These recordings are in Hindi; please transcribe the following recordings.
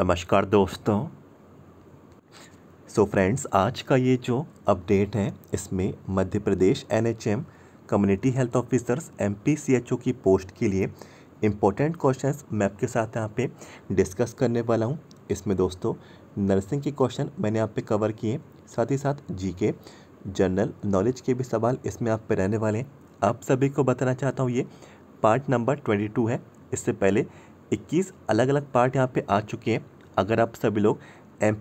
नमस्कार दोस्तों सो so फ्रेंड्स आज का ये जो अपडेट है इसमें Madhya Pradesh NHM community health officers MPCHO की पोस्ट के लिए इम्पोर्टेंट क्वेश्चंस मैं आपके साथ यहाँ पे डिस्कस करने वाला हूँ इसमें दोस्तों नर्सिंग के क्वेश्चन मैंने यहाँ पे कवर किए साथ ही साथ जीके जनरल नॉलेज के भी सवाल इसमें आप पे रहने वाले हैं आप सभी को बताना चाहता हूँ ये पार्ट नंबर ट्वेंटी टू है इससे पहले इक्कीस अलग अलग पार्ट यहाँ पर आ चुके हैं अगर आप सभी लोग एम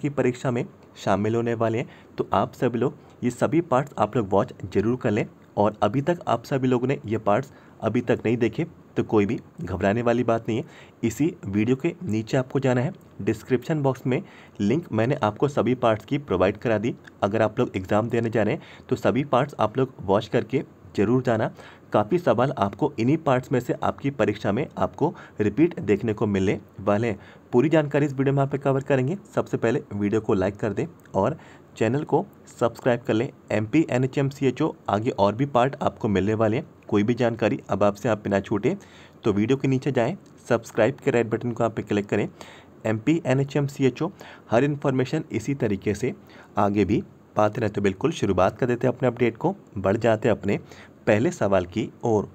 की परीक्षा में शामिल होने वाले हैं तो आप सभी लोग ये सभी पार्ट्स आप लोग वॉच जरूर कर लें और अभी तक आप सभी लोगों ने ये पार्ट्स अभी तक नहीं देखे तो कोई भी घबराने वाली बात नहीं है इसी वीडियो के नीचे आपको जाना है डिस्क्रिप्शन बॉक्स में लिंक मैंने आपको सभी पार्ट्स की प्रोवाइड करा दी अगर आप लोग एग्ज़ाम देने जा रहे हैं तो सभी पार्ट्स आप लोग वॉच करके ज़रूर जाना काफ़ी सवाल आपको इन्हीं पार्ट्स में से आपकी परीक्षा में आपको रिपीट देखने को मिलने वाले हैं पूरी जानकारी इस वीडियो में आप कवर करेंगे सबसे पहले वीडियो को लाइक कर दें और चैनल को सब्सक्राइब कर लें M P N H M C H O आगे और भी पार्ट आपको मिलने वाले हैं कोई भी जानकारी अब आपसे आप बिना छूटें तो वीडियो के नीचे जाएँ सब्सक्राइब के रेड बटन को आप पे क्लिक करें M P N H M C H O हर इन्फॉर्मेशन इसी तरीके से आगे भी पाते रहते बिल्कुल शुरुआत कर देते हैं अपने अपडेट को बढ़ जाते हैं अपने पहले सवाल की ओर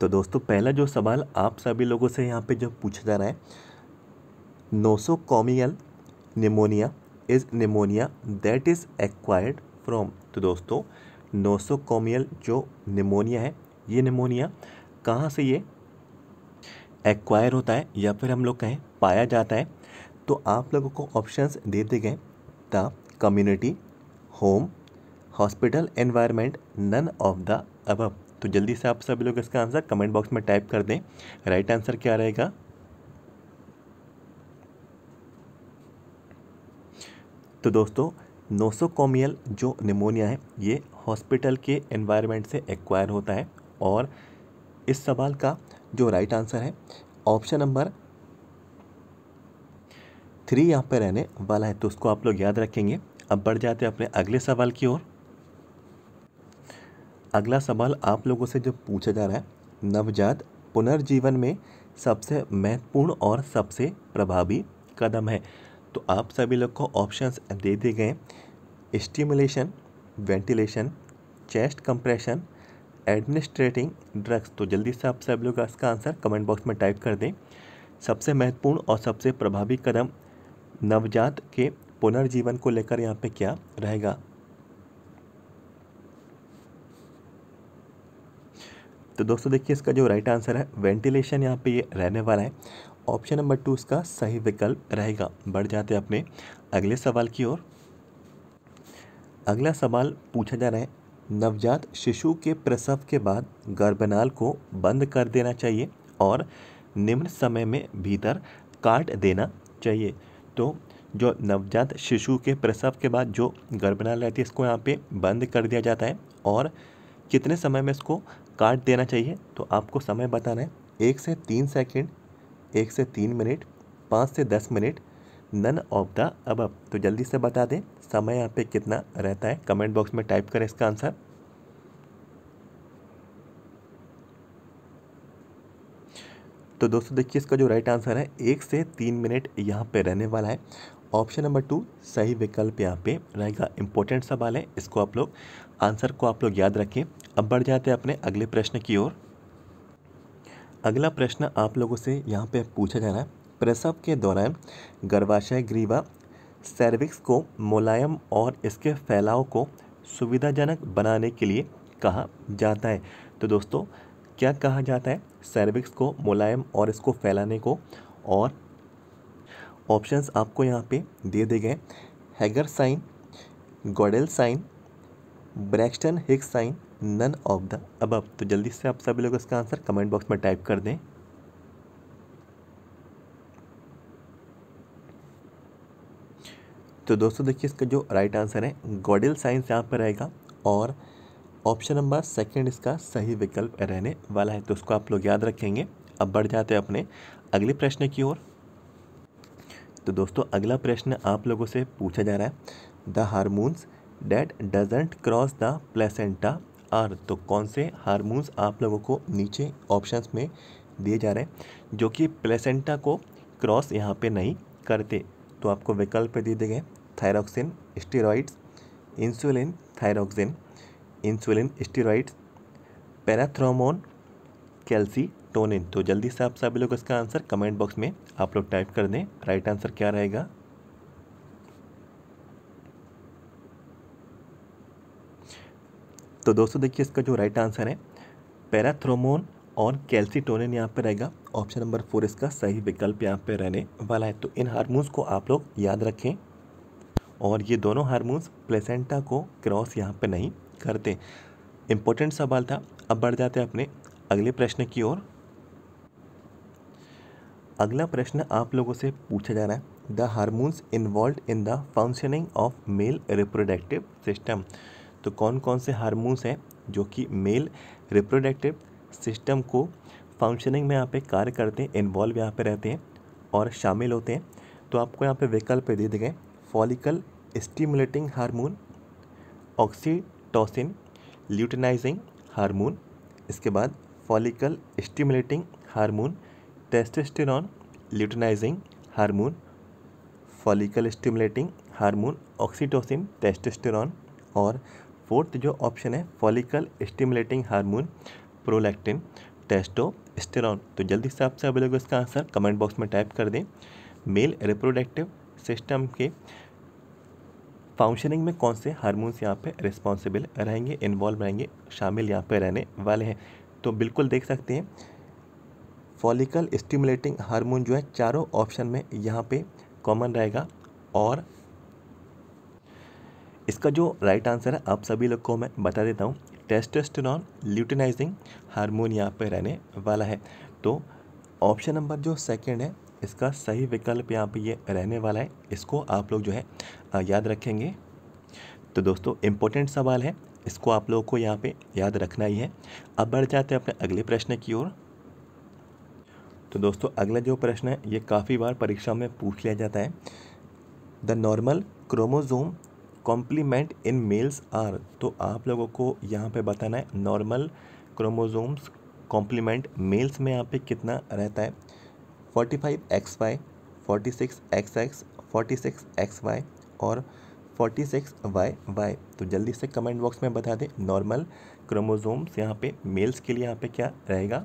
तो दोस्तों पहला जो सवाल आप सभी लोगों से यहाँ पे जो पूछा जा रहा है nosocomial pneumonia is pneumonia that is acquired from तो दोस्तों नोसोकोमियल जो निमोनिया है ये निमोनिया कहाँ से ये एक्वायर होता है या फिर हम लोग कहें पाया जाता है तो आप लोगों को ऑप्शंस दे दिए गए the community home hospital environment none of the above तो जल्दी से आप सभी लोग इसका आंसर कमेंट बॉक्स में टाइप कर दें राइट आंसर क्या रहेगा तो दोस्तों नोसोकोमियल जो निमोनिया है ये हॉस्पिटल के एनवायरनमेंट से एक्वायर होता है और इस सवाल का जो राइट आंसर है ऑप्शन नंबर थ्री यहाँ पर रहने वाला है तो उसको आप लोग याद रखेंगे अब बढ़ जाते हैं अपने अगले सवाल की ओर अगला सवाल आप लोगों से जो पूछा जा रहा है नवजात पुनर्जीवन में सबसे महत्वपूर्ण और सबसे प्रभावी कदम है तो आप सभी लोग को ऑप्शंस दे दिए गए stimulation ventilation chest compression administrating drugs तो जल्दी से आप सब लोग इसका आंसर कमेंट बॉक्स में टाइप कर दें सबसे महत्वपूर्ण और सबसे प्रभावी कदम नवजात के पुनर्जीवन को लेकर यहाँ पे क्या रहेगा तो दोस्तों देखिए इसका जो राइट आंसर है वेंटिलेशन यहाँ पे ये रहने वाला है ऑप्शन नंबर टू इसका सही विकल्प रहेगा बढ़ जाते अपने अगले सवाल की ओर अगला सवाल पूछा जा रहा है नवजात शिशु के प्रसव के बाद गर्भनाल को बंद कर देना चाहिए और निम्न समय में भीतर काट देना चाहिए तो जो नवजात शिशु के प्रसव के बाद जो गर्भनाल रहती है इसको यहाँ पे बंद कर दिया जाता है और कितने समय में इसको काट देना चाहिए तो आपको समय बताना है एक से तीन सेकेंड एक से तीन मिनट पाँच से दस मिनट नन ऑफ द अब तो जल्दी से बता दें समय यहाँ पे कितना रहता है कमेंट बॉक्स में टाइप करें इसका आंसर तो दोस्तों देखिए इसका जो राइट आंसर है एक से तीन मिनट यहाँ पे रहने वाला है ऑप्शन नंबर टू सही विकल्प यहाँ पे रहेगा इंपॉर्टेंट सवाल है इसको आप लोग आंसर को आप लोग याद रखें अब बढ़ जाते हैं अपने अगले प्रश्न की ओर अगला प्रश्न आप लोगों से यहाँ पे पूछा जा रहा है प्रसव के दौरान गर्भाशय ग्रीवा सर्विक्स को मुलायम और इसके फैलाव को सुविधाजनक बनाने के लिए कहा जाता है तो दोस्तों क्या कहा जाता है सर्विक्स को मुलायम और इसको फैलाने को और ऑप्शंस आपको यहाँ पे दे दिए गए Hegar sign Goodell sign Braxton Hick sign none of the above तो जल्दी से आप सभी लोग इसका आंसर कमेंट बॉक्स में टाइप कर दें तो दोस्तों देखिए इसका जो राइट आंसर है गॉडेल साइंस यहाँ पर रहेगा और ऑप्शन नंबर सेकंड इसका सही विकल्प रहने वाला है तो उसको आप लोग याद रखेंगे अब बढ़ जाते हैं अपने अगले प्रश्न की ओर तो दोस्तों अगला प्रश्न आप लोगों से पूछा जा रहा है the hormones that doesn't cross the placenta are तो कौन से हारमोन्स आप लोगों को नीचे ऑप्शंस में दिए जा रहे हैं जो कि प्लेसेंटा को क्रॉस यहाँ पे नहीं करते तो आपको विकल्प दिए दिए गए thyroxine steroids insulin thyroxine insulin steroids parathormone calcitonin तो जल्दी से आप सभी लोग इसका आंसर कमेंट बॉक्स में आप लोग टाइप कर दें राइट आंसर क्या रहेगा तो दोस्तों देखिए इसका जो राइट आंसर है पैराथ्रोमोन और कैल्सिटोनिन यहाँ पे रहेगा ऑप्शन नंबर फोर इसका सही विकल्प यहाँ पे रहने वाला है तो इन हारमोन्स को आप लोग याद रखें और ये दोनों हारमोन्स प्लेसेंटा को क्रॉस यहाँ पे नहीं करते इम्पोर्टेंट सवाल था अब बढ़ जाते हैं अपने अगले प्रश्न की ओर अगला प्रश्न आप लोगों से पूछा जा रहा है the hormones involved in the functioning of male reproductive system तो कौन कौन से हारमोन्स हैं जो कि मेल रिप्रोडक्टिव सिस्टम को फंक्शनिंग में यहाँ पे कार्य करते हैं इन्वॉल्व यहाँ पे रहते हैं और शामिल होते हैं तो आपको यहाँ पे विकल्प दे दिए गए follicle stimulating hormone oxytocin luteinizing hormone इसके बाद follicle stimulating hormone testosterone luteinizing hormone follicle stimulating hormone oxytocin testosterone और फोर्थ जो ऑप्शन है follicle stimulating hormone prolactin testosterone तो जल्दी से आपसे अवेलेबल इसका आंसर कमेंट बॉक्स में टाइप कर दें मेल रिप्रोडक्टिव सिस्टम के फंक्शनिंग में कौन से हार्मोन्स यहाँ पे रिस्पॉन्सिबल रहेंगे इन्वॉल्व रहेंगे शामिल यहाँ पे रहने वाले हैं तो बिल्कुल देख सकते हैं फॉलिकल स्टिमुलेटिंग हार्मोन जो है चारों ऑप्शन में यहाँ पे कॉमन रहेगा और इसका जो राइट आंसर है आप सभी लोग को मैं बता देता हूँ टेस्टोस्टेरॉन ल्यूटिनाइजिंग हार्मोन यहाँ पे रहने वाला है तो ऑप्शन नंबर जो सेकंड है इसका सही विकल्प यहाँ पे ये रहने वाला है इसको आप लोग जो है याद रखेंगे तो दोस्तों इम्पोर्टेंट सवाल है इसको आप लोगों को यहाँ पे याद रखना ही है अब बढ़ जाते हैं अपने अगले प्रश्न की ओर तो दोस्तों अगला जो प्रश्न है ये काफ़ी बार परीक्षा में पूछ लिया जाता है the normal chromosome complement in males are तो आप लोगों को यहाँ पे बताना है नॉर्मल क्रोमोजोम्स कॉम्प्लीमेंट मेल्स में यहाँ पे कितना रहता है forty five X Y forty six X X forty six X Y और फोर्टी सिक्स वाई वाई तो जल्दी से कमेंट बॉक्स में बता दें नॉर्मल क्रोमोजोम्स यहाँ पे मेल्स के लिए यहाँ पे क्या रहेगा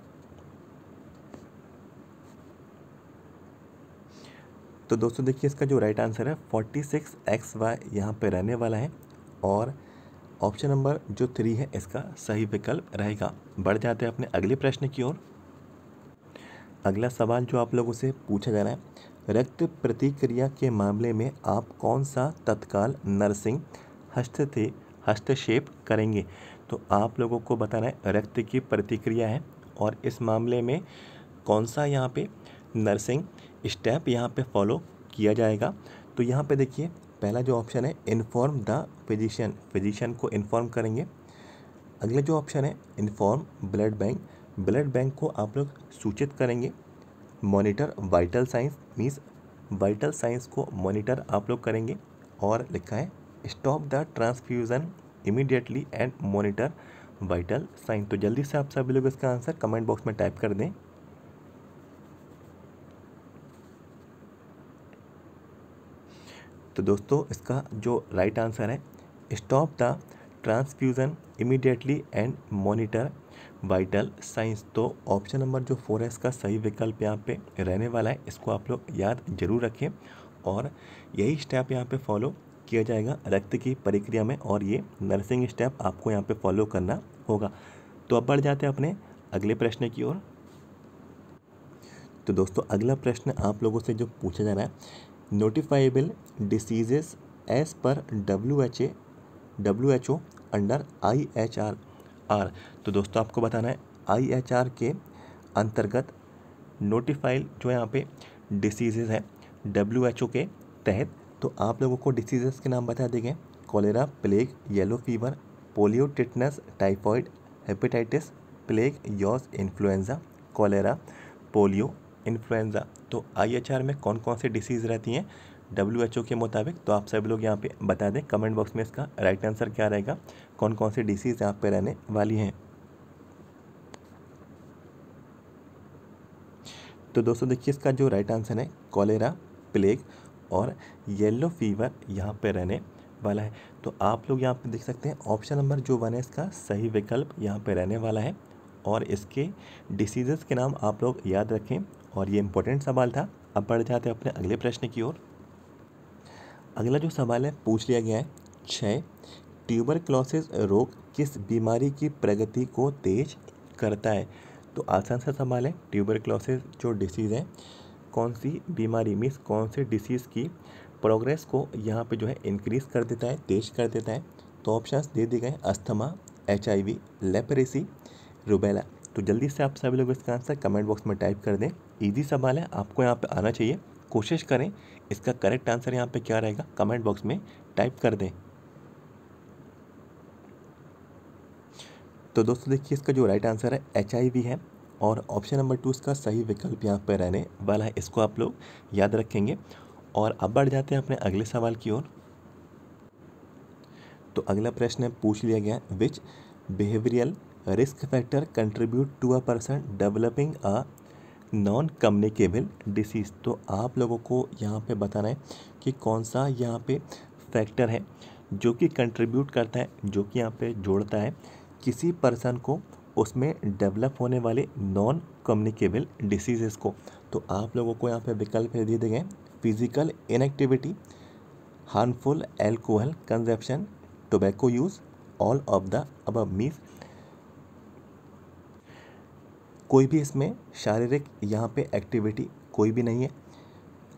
तो दोस्तों देखिए इसका जो राइट आंसर है फोर्टी सिक्स एक्स वाई यहाँ पर रहने वाला है और ऑप्शन नंबर जो थ्री है इसका सही विकल्प रहेगा बढ़ जाते हैं अपने अगले प्रश्न की ओर अगला सवाल जो आप लोगों से पूछा जा रहा है रक्त प्रतिक्रिया के मामले में आप कौन सा तत्काल नर्सिंग थे हस्तक्षेप करेंगे तो आप लोगों को बताना है रक्त की प्रतिक्रिया है और इस मामले में कौन सा यहाँ पे नर्सिंग स्टेप यहाँ पे फॉलो किया जाएगा तो यहाँ पे देखिए पहला जो ऑप्शन है इन्फॉर्म द फिजिशियन फिजिशियन को इन्फॉर्म करेंगे अगला जो ऑप्शन है inform blood bank blood bank को आप लोग सूचित करेंगे monitor vital signs means vital signs को मॉनिटर आप लोग करेंगे और लिखा है stop the transfusion immediately and monitor vital signs तो जल्दी से आप सभी लोग इसका आंसर कमेंट बॉक्स में टाइप कर दें तो दोस्तों इसका जो राइट आंसर है stop the transfusion immediately and monitor vital signs तो ऑप्शन नंबर जो फोर है इसका सही विकल्प यहाँ पे रहने वाला है इसको आप लोग याद जरूर रखें और यही स्टेप यहाँ पे फॉलो किया जाएगा रक्त की प्रक्रिया में और ये नर्सिंग स्टेप आपको यहाँ पे फॉलो करना होगा तो अब बढ़ जाते हैं अपने अगले प्रश्न की ओर तो दोस्तों अगला प्रश्न आप लोगों से जो पूछा जा रहा है notifiable as per W H A W H O under I H R R तो दोस्तों आपको बताना है आई एच आर के अंतर्गत नोटिफाइल जो यहाँ पे डिसीजेज हैं डब्ल्यू एच ओ के तहत तो आप लोगों को डिसीजेस के नाम बता देंगे cholera plague yellow fever polio tetanus typhoid hepatitis plague yaws influenza cholera polio influenza तो आई में कौन कौन सी डिसीज़ रहती हैं डब्ल्यू एच ओ के मुताबिक तो आप सब लोग यहाँ पे बता दें कमेंट बॉक्स में इसका राइट आंसर क्या रहेगा कौन कौन सी डिसीज़ यहाँ पे रहने वाली हैं तो दोस्तों देखिए इसका जो राइट आंसर है कॉलेरा प्लेग और येल्लो फीवर यहाँ पे रहने वाला है तो आप लोग यहाँ पे देख सकते हैं ऑप्शन नंबर जो वन है इसका सही विकल्प यहाँ पे रहने वाला है और इसके डिसीज़ के नाम आप लोग याद रखें और ये इम्पोर्टेंट सवाल था अब बढ़ जाते हैं अपने अगले प्रश्न की ओर अगला जो सवाल है पूछ लिया गया है छः ट्यूबर क्लॉसिस रोग किस बीमारी की प्रगति को तेज करता है तो आसान सा सवाल है ट्यूबर क्लॉसिस जो डिसीज़ है कौन सी बीमारी मीन्स कौन से डिसीज़ की प्रोग्रेस को यहाँ पे जो है इंक्रीज़ कर देता है तेज कर देता है तो ऑप्शंस दे दिए गए asthma H I V leprosy rubella तो जल्दी से आप सभी लोग इसका आंसर कमेंट बॉक्स में टाइप कर दें ईजी सवाल है आपको यहाँ पर आना चाहिए कोशिश करें इसका करेक्ट आंसर यहाँ पे क्या रहेगा कमेंट बॉक्स में टाइप कर दें तो दोस्तों देखिए इसका जो राइट आंसर है एच है और ऑप्शन नंबर टू इसका सही विकल्प यहाँ पर रहने वाला है इसको आप लोग याद रखेंगे और अब बढ़ जाते हैं अपने अगले सवाल की ओर तो अगला प्रश्न है पूछ लिया गया which behavioural risk factor contribute to a person developing a non communicable disease तो आप लोगों को यहाँ पे बताना है कि कौन सा यहाँ पे फैक्टर है जो कि कंट्रीब्यूट करता है जो कि यहाँ पे जोड़ता है किसी पर्सन को उसमें डेवलप होने वाले नॉन कम्युनिकेबल डिसीजेस को तो आप लोगों को यहाँ पे विकल्प दे दिए गए physical inactivity harmful alcohol consumption tobacco use all of the above मीस कोई भी इसमें शारीरिक यहाँ पे एक्टिविटी कोई भी नहीं है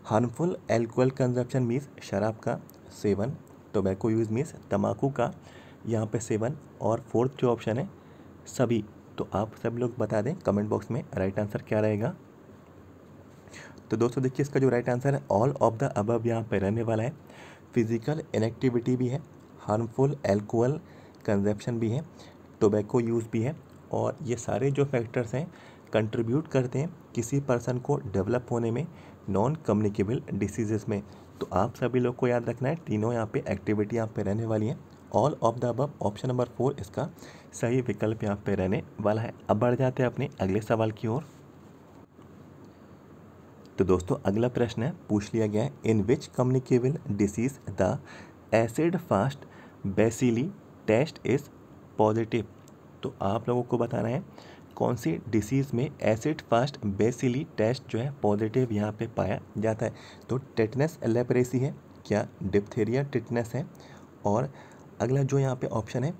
हार्मफुल एल्कोहल कंजप्शन मीन्स शराब का सेवन टोबैको यूज़ मीन्स तम्बाकू का यहाँ पे सेवन और फोर्थ जो ऑप्शन है सभी तो आप सब लोग बता दें कमेंट बॉक्स में राइट आंसर क्या रहेगा तो दोस्तों देखिए इसका जो राइट आंसर है ऑल ऑफ द अबव यहाँ पर रहने वाला है फिजिकल इनएक्टिविटी भी है हार्मफुल एल्कोहल कंजप्शन भी है टोबैको यूज़ भी है और ये सारे जो फैक्टर्स हैं कंट्रीब्यूट करते हैं किसी पर्सन को डेवलप होने में नॉन कम्युनिकेबल डिसीजेज में तो आप सभी लोग को याद रखना है तीनों यहाँ पे एक्टिविटी यहाँ पे रहने वाली हैं all of the above option number four इसका सही विकल्प यहाँ पे रहने वाला है अब बढ़ जाते हैं अपने अगले सवाल की ओर तो दोस्तों अगला प्रश्न है पूछ लिया गया है in which communicable disease the acid fast bacilli test is positive तो आप लोगों को बताना है कौन सी डिसीज़ में एसिड फास्ट बेसिली टेस्ट जो है पॉजिटिव यहाँ पे पाया जाता है तो टिटनेस एलेपरेसी है क्या डिप्थेरिया टिटनेस है और अगला जो यहाँ पे ऑप्शन है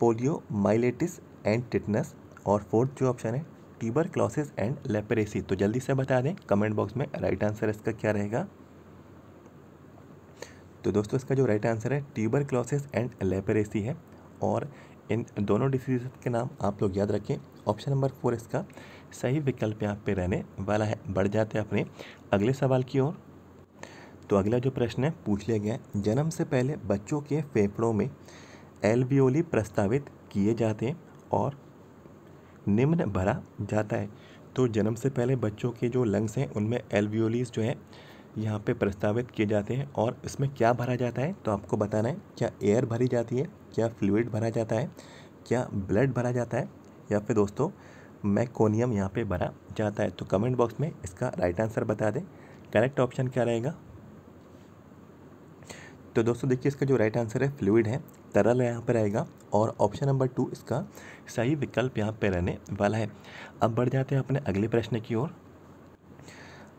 पोलियो माइलेटिस एंड टिटनेस और फोर्थ जो ऑप्शन है ट्यूबर क्लॉसिस एंड लेपरेसी तो जल्दी से बता दें कमेंट बॉक्स में राइट आंसर इसका क्या रहेगा तो दोस्तों इसका जो राइट आंसर है ट्यूबर क्लॉसिस एंड लेपरेसी है और इन दोनों डिसीज के नाम आप लोग याद रखें ऑप्शन नंबर फोर इसका सही विकल्प यहाँ पे रहने वाला है बढ़ जाते हैं अपने अगले सवाल की ओर तो अगला जो प्रश्न है पूछ लिया गया है जन्म से पहले बच्चों के फेफड़ों में एलबीओली प्रस्तावित किए जाते हैं और निम्न भरा जाता है तो जन्म से पहले बच्चों के जो लंग्स हैं उनमें एल्वियोलीज जो है यहाँ पे प्रस्तावित किए जाते हैं और इसमें क्या भरा जाता है तो आपको बताना है क्या एयर भरी जाती है क्या फ्लूड भरा जाता है क्या ब्लड भरा जाता है या फिर दोस्तों मैकोनियम यहाँ पे भरा जाता है तो कमेंट बॉक्स में इसका राइट आंसर बता दें करेक्ट ऑप्शन क्या रहेगा तो दोस्तों देखिए इसका जो राइट आंसर है फ्लूड है तरल यहाँ पर रहेगा और ऑप्शन नंबर टू इसका सही विकल्प यहाँ पर रहने वाला है अब बढ़ जाते हैं अपने अगले प्रश्न की ओर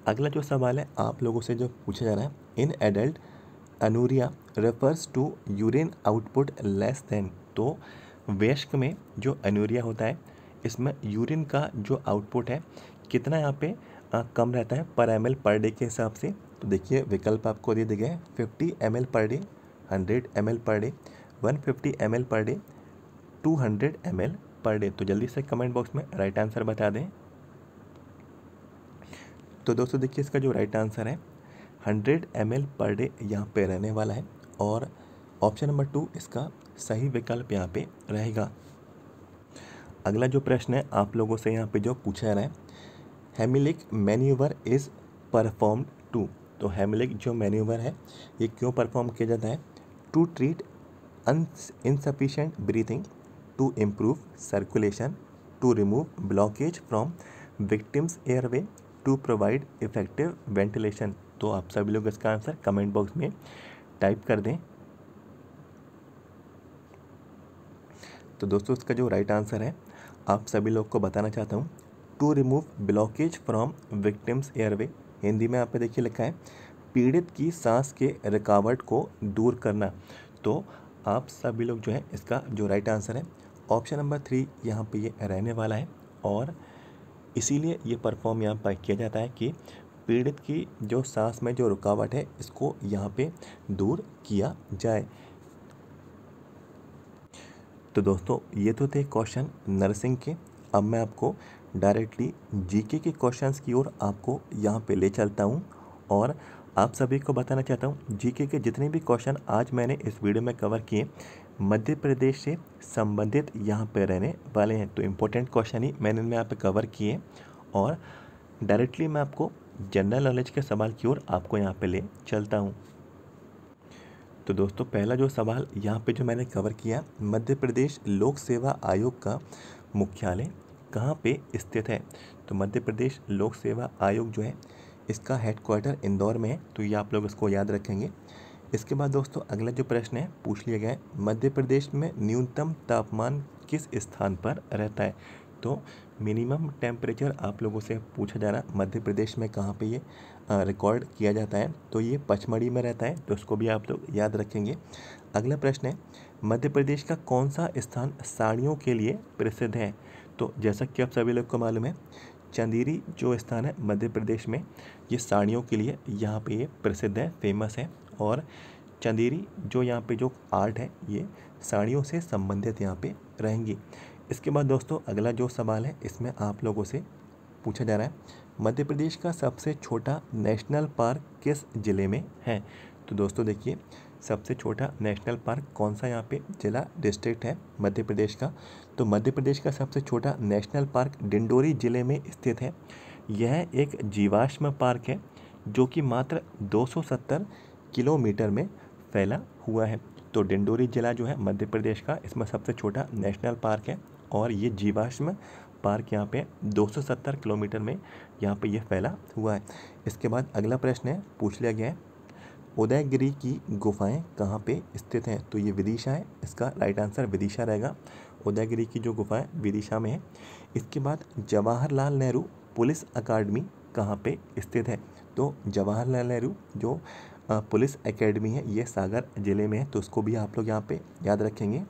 अगला जो सवाल है आप लोगों से जो पूछा जा रहा है in adult anuria refers to urine output less than तो वयस्क में जो अनूरिया होता है इसमें यूरिन का जो आउटपुट है कितना यहाँ पे आ, कम रहता है पर एम पर डे के हिसाब से तो देखिए विकल्प आपको दे दिए गए हैं fifty M per day hundred M per day one fifty M per day two hundred M per day तो जल्दी से कमेंट बॉक्स में राइट आंसर बता दें तो दोस्तों देखिए इसका जो राइट आंसर है हंड्रेड एम पर डे यहाँ पे रहने वाला है और ऑप्शन नंबर टू इसका सही विकल्प यहाँ पे रहेगा अगला जो प्रश्न है आप लोगों से यहाँ पे जो पूछा रहा है Heimlich manoeuvre is performed to तो हेमिलिक जो मैन्यूवर है ये क्यों परफॉर्म किया जाता है to treat insufficient breathing to improve circulation to remove blockage from victim's airway to provide effective ventilation तो आप सभी लोग इसका आंसर कमेंट बॉक्स में टाइप कर दें तो दोस्तों इसका जो राइट आंसर है आप सभी लोग को बताना चाहता हूँ to remove blockage from victim's airway Hindi में आप देखिए लिखा है पीड़ित की सांस के रुकावट को दूर करना तो आप सभी लोग जो है इसका जो राइट आंसर है ऑप्शन नंबर थ्री यहाँ पे ये रहने वाला है और इसीलिए ये परफॉर्म यहाँ पर किया जाता है कि पीड़ित की जो सांस में जो रुकावट है इसको यहाँ पे दूर किया जाए तो दोस्तों ये तो थे क्वेश्चन नर्सिंग के अब मैं आपको डायरेक्टली जीके के क्वेश्चंस की ओर आपको यहाँ पे ले चलता हूँ और आप सभी को बताना चाहता हूँ जीके के जितने भी क्वेश्चन आज मैंने इस वीडियो में कवर किए मध्य प्रदेश से संबंधित यहाँ पर रहने वाले हैं तो इम्पोर्टेंट क्वेश्चन ही मैंने इनमें यहाँ पे कवर किए और डायरेक्टली मैं आपको जनरल नॉलेज के सवाल की ओर आपको यहाँ पे ले चलता हूँ तो दोस्तों पहला जो सवाल यहाँ पे जो मैंने कवर किया मध्य प्रदेश लोक सेवा आयोग का मुख्यालय कहाँ पे स्थित है तो मध्य प्रदेश लोक सेवा आयोग जो है इसका हेडक्वार्टर इंदौर में है तो ये आप लोग इसको याद रखेंगे इसके बाद दोस्तों अगला जो प्रश्न है पूछ लिया गया है मध्य प्रदेश में न्यूनतम तापमान किस स्थान पर रहता है तो मिनिमम टेम्परेचर आप लोगों से पूछा जा रहा मध्य प्रदेश में कहाँ पे ये रिकॉर्ड किया जाता है तो ये पचमढ़ी में रहता है तो उसको भी आप लोग याद रखेंगे अगला प्रश्न है मध्य प्रदेश का कौन सा स्थान साड़ियों के लिए प्रसिद्ध है तो जैसा कि आप सभी लोग को मालूम है चंदेरी जो स्थान है मध्य प्रदेश में ये साड़ियों के लिए यहाँ पे ये प्रसिद्ध है फेमस है और चंदेरी जो यहाँ पे जो आर्ट है ये साड़ियों से संबंधित यहाँ पे रहेंगी इसके बाद दोस्तों अगला जो सवाल है इसमें आप लोगों से पूछा जा रहा है मध्य प्रदेश का सबसे छोटा नेशनल पार्क किस ज़िले में है तो दोस्तों देखिए सबसे छोटा नेशनल पार्क कौन सा यहाँ पे जिला डिस्ट्रिक्ट है मध्य प्रदेश का तो मध्य प्रदेश का सबसे छोटा नेशनल पार्क डिंडोरी ज़िले में स्थित है यह एक जीवाश्म पार्क है जो कि मात्र 270 किलोमीटर में फैला हुआ है तो डिंडोरी ज़िला जो है मध्य प्रदेश का इसमें सबसे छोटा नेशनल पार्क है और ये जीवाश्म पार्क यहाँ पे 270 किलोमीटर में यहाँ पे ये यह फैला हुआ है इसके बाद अगला प्रश्न है पूछ लिया गया है उदयगिरी की गुफाएं कहाँ पे स्थित हैं तो ये विदिशा है इसका राइट आंसर विदिशा रहेगा उदयगिरी की जो गुफाएं विदिशा में है इसके बाद जवाहरलाल नेहरू पुलिस अकाडमी कहाँ पे स्थित है तो जवाहरलाल नेहरू जो पुलिस एकेडमी है ये सागर ज़िले में है तो उसको भी आप लोग यहाँ पे याद रखेंगे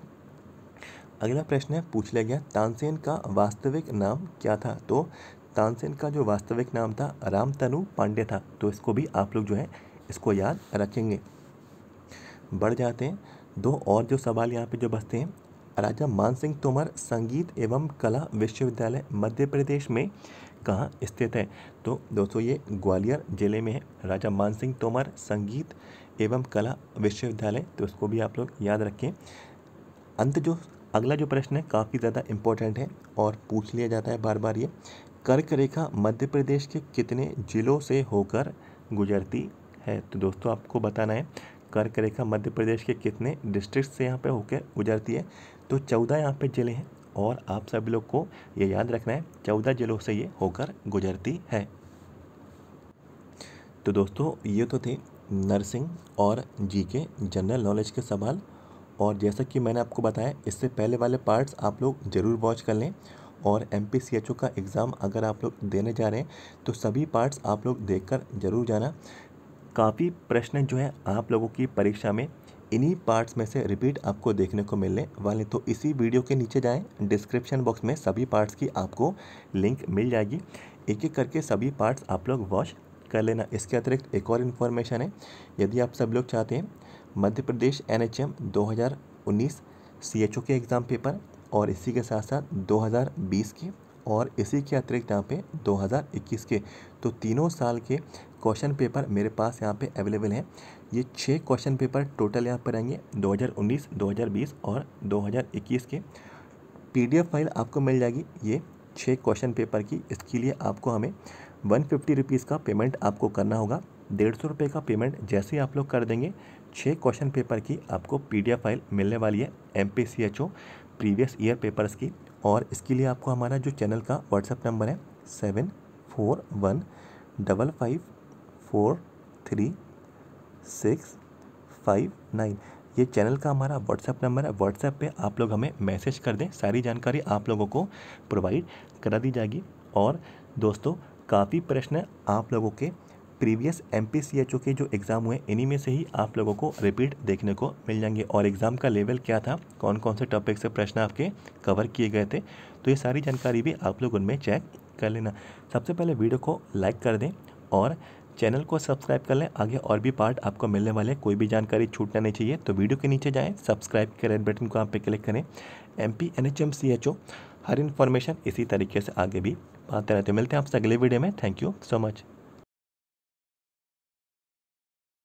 अगला प्रश्न है पूछ लिया गया तानसेन का वास्तविक नाम क्या था तो तानसेन का जो वास्तविक नाम था रामतनु पांडे था तो इसको भी आप लोग जो है इसको याद रखेंगे बढ़ जाते हैं दो और जो सवाल यहाँ पे जो बसते हैं राजा मान सिंह तोमर संगीत एवं कला विश्वविद्यालय मध्य प्रदेश में कहाँ स्थित है तो दोस्तों ये ग्वालियर ज़िले में है राजा मानसिंह तोमर संगीत एवं कला विश्वविद्यालय तो उसको भी आप लोग याद रखें अंत जो अगला जो प्रश्न है काफ़ी ज़्यादा इम्पोर्टेंट है और पूछ लिया जाता है बार बार ये कर्क रेखा मध्य प्रदेश के कितने ज़िलों से होकर गुजरती है तो दोस्तों आपको बताना है कर्क रेखा मध्य प्रदेश के कितने डिस्ट्रिक्ट से यहाँ पे होकर गुजरती है तो चौदह यहाँ पे ज़िले हैं और आप सब लोग को ये याद रखना है चौदह जिलों से ये होकर गुजरती है तो दोस्तों ये तो थे नर्सिंग और जी के जनरल नॉलेज के सवाल और जैसा कि मैंने आपको बताया इससे पहले वाले पार्ट्स आप लोग ज़रूर वॉच कर लें और एम का एग्ज़ाम अगर आप लोग देने जा रहे हैं तो सभी पार्ट्स आप लोग देख कर ज़रूर जाना काफ़ी प्रश्न जो है आप लोगों की परीक्षा में इन्हीं पार्ट्स में से रिपीट आपको देखने को मिलने वाले तो इसी वीडियो के नीचे जाएं डिस्क्रिप्शन बॉक्स में सभी पार्ट्स की आपको लिंक मिल जाएगी एक एक करके सभी पार्ट्स आप लोग वॉच कर लेना इसके अतिरिक्त एक और इन्फॉर्मेशन है यदि आप सब लोग चाहते हैं Madhya Pradesh N H M दो हज़ार उन्नीस सी एच ओ के एग्ज़ाम पेपर और इसी के साथ साथ दो के और इसी के अतिरिक्त यहाँ पे 2021 के तो तीनों साल के क्वेश्चन पेपर मेरे पास यहाँ पे अवेलेबल हैं ये छः क्वेश्चन पेपर टोटल यहाँ पर आएंगे 2019, 2020 और 2021 के पीडीएफ फाइल आपको मिल जाएगी ये छः क्वेश्चन पेपर की इसके लिए आपको हमें वन फिफ्टी रुपीज़ का पेमेंट आपको करना होगा डेढ़ सौ रुपये का पेमेंट जैसे ही आप लोग कर देंगे छः क्वेश्चन पेपर की आपको पीडीएफ फाइल मिलने वाली है M P C H O previous year papers की और इसके लिए आपको हमारा जो चैनल का व्हाट्सएप नंबर है seven four one double five four three six five nine ये चैनल का हमारा व्हाट्सएप नंबर है व्हाट्सएप पे आप लोग हमें मैसेज कर दें सारी जानकारी आप लोगों को प्रोवाइड करा दी जाएगी और दोस्तों काफ़ी प्रश्न आप लोगों के previous M P C H O के जो एग्ज़ाम हुए इन्हीं में से ही आप लोगों को रिपीट देखने को मिल जाएंगे और एग्ज़ाम का लेवल क्या था कौन कौन से टॉपिक से प्रश्न आपके कवर किए गए थे तो ये सारी जानकारी भी आप लोग उनमें चेक कर लेना सबसे पहले वीडियो को लाइक कर दें और चैनल को सब्सक्राइब कर लें आगे और भी पार्ट आपको मिलने वाले कोई भी जानकारी छूटना नहीं चाहिए तो वीडियो के नीचे जाएं सब्सक्राइब के रेड बटन को आप पे क्लिक करें M P N H M C H O हर इन्फॉर्मेशन इसी तरीके से आगे भी पाते रहते मिलते हैं आपसे अगले वीडियो में थैंक यू सो मच